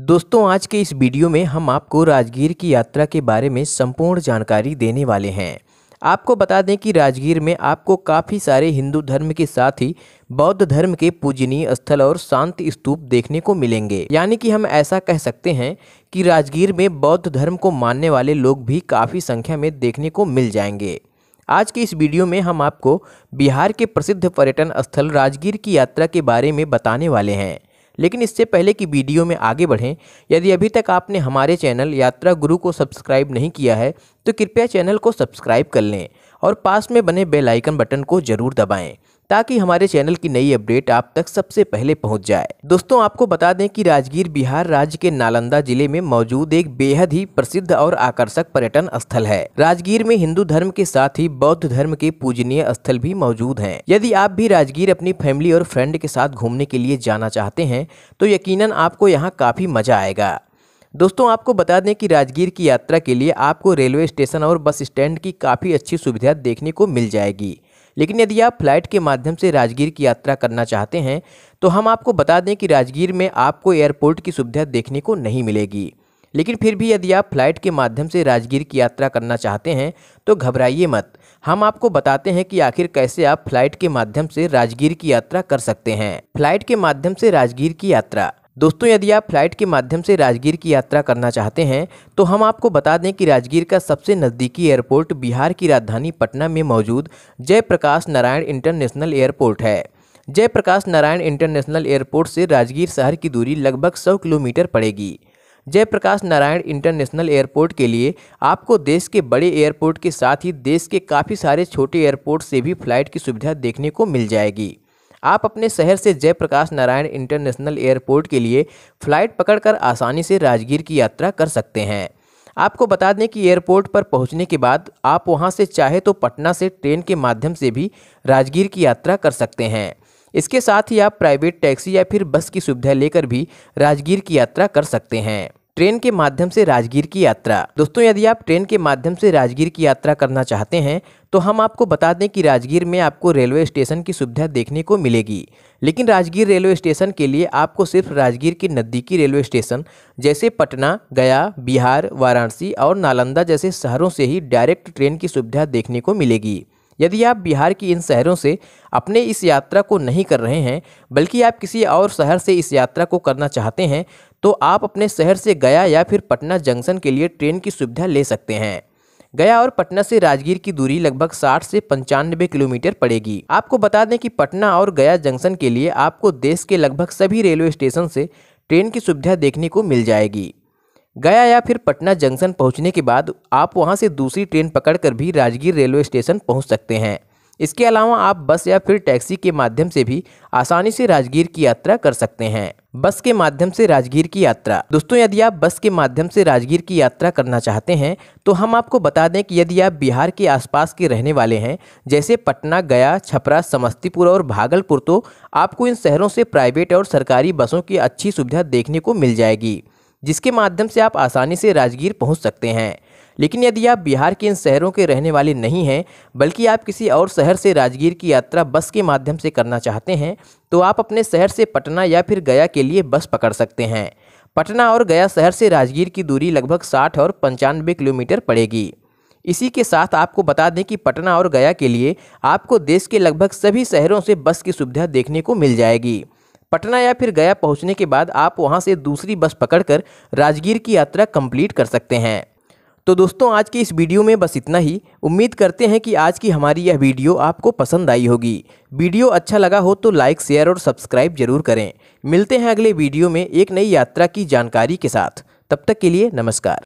दोस्तों आज के इस वीडियो में हम आपको राजगीर की यात्रा के बारे में संपूर्ण जानकारी देने वाले हैं आपको बता दें कि राजगीर में आपको काफ़ी सारे हिंदू धर्म के साथ ही बौद्ध धर्म के पूजनीय स्थल और शांत स्तूप देखने को मिलेंगे यानी कि हम ऐसा कह सकते हैं कि राजगीर में बौद्ध धर्म को मानने वाले लोग भी काफ़ी संख्या में देखने को मिल जाएंगे आज के इस वीडियो में हम आपको बिहार के प्रसिद्ध पर्यटन स्थल राजगीर की यात्रा के बारे में बताने वाले हैं लेकिन इससे पहले कि वीडियो में आगे बढ़ें यदि अभी तक आपने हमारे चैनल यात्रा गुरु को सब्सक्राइब नहीं किया है तो कृपया चैनल को सब्सक्राइब कर लें और पास में बने बेल आइकन बटन को ज़रूर दबाएं ताकि हमारे चैनल की नई अपडेट आप तक सबसे पहले पहुंच जाए दोस्तों आपको बता दें कि राजगीर बिहार राज्य के नालंदा जिले में मौजूद एक बेहद ही प्रसिद्ध और आकर्षक पर्यटन स्थल है राजगीर में हिंदू धर्म के साथ ही बौद्ध धर्म के पूजनीय स्थल भी मौजूद है यदि आप भी राजगीर अपनी फैमिली और फ्रेंड के साथ घूमने के लिए जाना चाहते हैं तो यकीन आपको यहाँ काफ़ी मज़ा आएगा दोस्तों आपको बता दें कि राजगीर की यात्रा के लिए आपको रेलवे स्टेशन और बस स्टैंड की काफ़ी अच्छी सुविधा देखने को मिल जाएगी लेकिन यदि आप फ्लाइट के माध्यम से राजगीर की यात्रा करना चाहते हैं तो हम आपको बता दें कि राजगीर में आपको एयरपोर्ट की सुविधा देखने को नहीं मिलेगी लेकिन फिर भी यदि आप फ्लाइट के माध्यम से राजगीर की यात्रा करना चाहते हैं तो घबराइए मत हम आपको बताते हैं कि आखिर कैसे आप फ्लाइट के माध्यम से राजगीर की यात्रा कर सकते हैं फ्लाइट के माध्यम से राजगीर की यात्रा दोस्तों यदि आप फ्लाइट के माध्यम से राजगीर की यात्रा करना चाहते हैं तो हम आपको बता दें कि राजगीर का सबसे नज़दीकी एयरपोर्ट बिहार की राजधानी पटना में मौजूद जयप्रकाश नारायण इंटरनेशनल एयरपोर्ट है जयप्रकाश नारायण इंटरनेशनल एयरपोर्ट से राजगीर शहर की दूरी लगभग सौ किलोमीटर पड़ेगी जयप्रकाश नारायण इंटरनेशनल एयरपोर्ट के लिए आपको देश के बड़े एयरपोर्ट के साथ ही देश के काफ़ी सारे छोटे एयरपोर्ट से भी फ्लाइट की सुविधा देखने को मिल जाएगी आप अपने शहर से जयप्रकाश नारायण इंटरनेशनल एयरपोर्ट के लिए फ्लाइट पकड़कर आसानी से राजगीर की यात्रा कर सकते हैं आपको बता दें कि एयरपोर्ट पर पहुंचने के बाद आप वहां से चाहे तो पटना से ट्रेन के माध्यम से भी राजगीर की यात्रा कर सकते हैं इसके साथ ही आप प्राइवेट टैक्सी या फिर बस की सुविधा लेकर भी राजगीर की यात्रा कर सकते हैं ट्रेन के माध्यम से राजगीर की यात्रा दोस्तों यदि आप ट्रेन के माध्यम से राजगीर की यात्रा करना चाहते हैं तो हम आपको बता दें कि राजगीर में आपको रेलवे स्टेशन की सुविधा देखने को मिलेगी लेकिन राजगीर रेलवे स्टेशन के लिए आपको सिर्फ राजगीर के नज़दीकी रेलवे स्टेशन जैसे पटना गया बिहार वाराणसी और नालंदा जैसे शहरों से ही डायरेक्ट ट्रेन की सुविधा देखने को मिलेगी यदि आप बिहार की इन शहरों से अपने इस यात्रा को नहीं कर रहे हैं बल्कि आप किसी और शहर से इस यात्रा को करना चाहते हैं तो आप अपने शहर से गया या फिर पटना जंक्शन के लिए ट्रेन की सुविधा ले सकते हैं गया और पटना से राजगीर की दूरी लगभग 60 से पंचानबे किलोमीटर पड़ेगी आपको बता दें कि पटना और गया जंक्शन के लिए आपको देश के लगभग सभी रेलवे स्टेशन से ट्रेन की सुविधा देखने को मिल जाएगी गया या फिर पटना जंक्शन पहुंचने के बाद आप वहां से दूसरी ट्रेन पकड़कर भी राजगीर रेलवे स्टेशन पहुंच सकते हैं इसके अलावा आप बस या फिर टैक्सी के माध्यम से भी आसानी से राजगीर की यात्रा कर सकते हैं बस के माध्यम से राजगीर की यात्रा दोस्तों यदि आप बस के माध्यम से राजगीर की यात्रा करना चाहते हैं तो हम आपको बता दें कि यदि आप बिहार के आसपास के रहने वाले हैं जैसे पटना गया छपरा समस्तीपुर और भागलपुर तो आपको इन शहरों से प्राइवेट और सरकारी बसों की अच्छी सुविधा देखने को मिल जाएगी जिसके माध्यम से आप आसानी से राजगीर पहुँच सकते हैं लेकिन यदि आप बिहार के इन शहरों के रहने वाले नहीं हैं बल्कि आप किसी और शहर से राजगीर की यात्रा बस के माध्यम से करना चाहते हैं तो आप अपने शहर से पटना या फिर गया के लिए बस पकड़ सकते हैं पटना और गया शहर से राजगीर की दूरी लगभग साठ और पंचानवे किलोमीटर पड़ेगी इसी के साथ आपको बता दें कि पटना और गया के लिए आपको देश के लगभग सभी शहरों से बस की सुविधा देखने को मिल जाएगी पटना या फिर गया पहुंचने के बाद आप वहां से दूसरी बस पकड़कर राजगीर की यात्रा कंप्लीट कर सकते हैं तो दोस्तों आज के इस वीडियो में बस इतना ही उम्मीद करते हैं कि आज की हमारी यह वीडियो आपको पसंद आई होगी वीडियो अच्छा लगा हो तो लाइक शेयर और सब्सक्राइब जरूर करें मिलते हैं अगले वीडियो में एक नई यात्रा की जानकारी के साथ तब तक के लिए नमस्कार